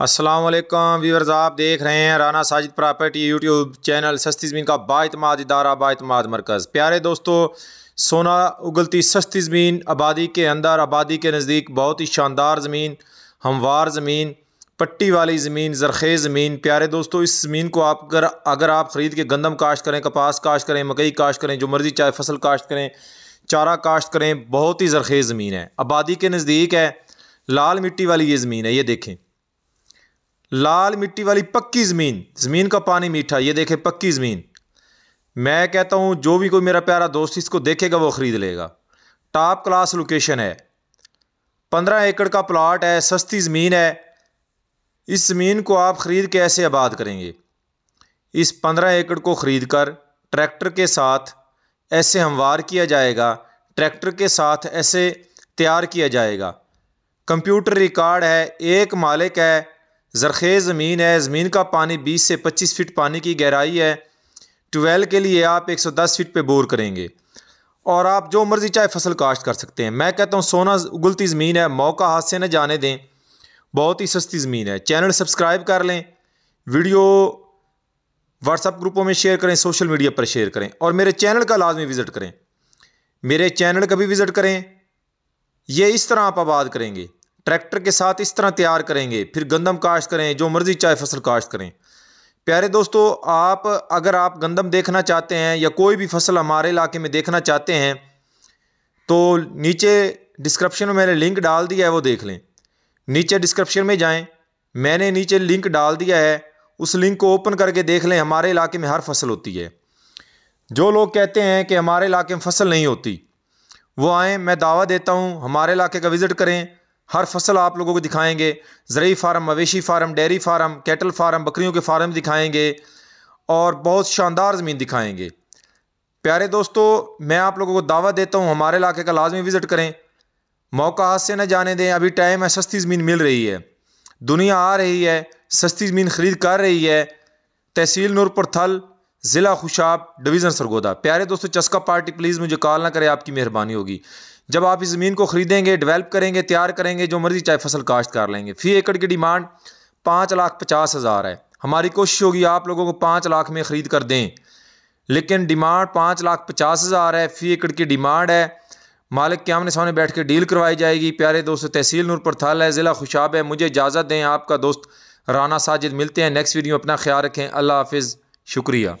असलम व्यवर्स आप देख रहे हैं Rana Sajid property YouTube channel सस्ती ज़मीन का बातमाद इदारा बातमाद मरकज़ प्यारे दोस्तों सोना उगलती सस्ती ज़मीन आबादी के अंदर आबादी के नज़दीक बहुत ही शानदार ज़मीन हमवार ज़मीन पट्टी वाली ज़मीन जरख़ेज़ ज़मीन प्यारे दोस्तों इस ज़मीन को आप अगर अगर आप ख़रीद के गंदम काश्त करें कपास काश्त करें मकई काश्त करें जो मर्ज़ी चाहे फसल काश्त करें चारा काश्त करें बहुत ही जरख़ेज़ ज़मीन है आबादी के नज़दीक है लाल मिट्टी वाली ये ज़मीन है ये देखें लाल मिट्टी वाली पक्की ज़मीन ज़मीन का पानी मीठा ये देखें पक्की ज़मीन मैं कहता हूँ जो भी कोई मेरा प्यारा दोस्त इसको देखेगा वो ख़रीद लेगा टॉप क्लास लोकेशन है पंद्रह एकड़ का प्लाट है सस्ती ज़मीन है इस ज़मीन को आप ख़रीद के ऐसे आबाद करेंगे इस पंद्रह एकड़ को ख़रीद कर ट्रैक्टर के साथ ऐसे हमवार किया जाएगा ट्रैक्टर के साथ ऐसे तैयार किया जाएगा कंप्यूटर रिकॉर्ड है एक मालिक है ज़रख़ेज़ ज़मीन है ज़मीन का पानी बीस से पच्चीस फ़ीट पानी की गहराई है ट्वेल के लिए आप एक सौ दस फ़ीट पर बोर करेंगे और आप जो मर्ज़ी चाहे फसल काश्त कर सकते हैं मैं कहता हूँ सोना उगलती ज़मीन है मौका हाथ से न जाने दें बहुत ही सस्ती ज़मीन है चैनल सब्सक्राइब कर लें वीडियो व्हाट्सअप ग्रुपों में शेयर करें सोशल मीडिया पर शेयर करें और मेरे चैनल का लाजमी विज़िट करें मेरे चैनल का भी विज़िट करें यह इस तरह आप आबाद करेंगे ट्रैक्टर के साथ इस तरह तैयार करेंगे फिर गंदम काश्त करें जो मर्ज़ी चाहे फसल काश्त करें प्यारे दोस्तों आप अगर आप गंदम देखना चाहते हैं या कोई भी फसल हमारे इलाके में देखना चाहते हैं तो नीचे डिस्क्रिप्शन में मैंने लिंक डाल दिया है वो देख लें नीचे डिस्क्रिप्शन में जाएं मैंने नीचे लिंक डाल दिया है उस लिंक को ओपन करके देख लें हमारे इलाके में हर फसल होती है जो लोग कहते हैं कि हमारे इलाके में फसल नहीं होती वो आएँ मैं दावा देता हूँ हमारे इलाके का विज़िट करें हर फसल आप लोगों को दिखाएंगे ज़रूरी फार्म मवेशी farm dairy farm cattle farm बकरियों के फार्म दिखाएंगे और बहुत शानदार ज़मीन दिखाएंगे प्यारे दोस्तों मैं आप लोगों को दावा देता हूँ हमारे इलाके का लाजमी विज़िट करें मौका हाथ से न जाने दें अभी टाइम है सस्ती ज़मीन मिल रही है दुनिया आ रही है सस्ती ज़मीन खरीद कर रही है तहसील नूरपुर थल ज़िला खुशाब डिवीज़न सरगोदा प्यारे दोस्तों चस्का पार्टी प्लीज़ मुझे कॉल ना करें आपकी मेहरबानी होगी जब आप इस ज़मीन को ख़रीदेंगे डेवलप करेंगे तैयार करेंगे जो मर्ज़ी चाहे फसल काश्त कर लेंगे फ़ी एकड़ की डिमांड पाँच लाख पचास हज़ार है हमारी कोशिश होगी आप लोगों को पाँच लाख में ख़रीद कर दें लेकिन डिमांड पाँच लाख पचास हज़ार है फ़ी एकड़ की डिमांड है मालिक के आमने सामने बैठ के डील करवाई जाएगी प्यारे दोस्त तहसील नूरपुर थाल है ज़िला खुशाब है मुझे इजाज़त दें आपका दोस्त राना साजिद मिलते हैं नेक्स्ट वीडियो अपना ख्याल रखें अल्लाह हाफिज़ शुक्रिया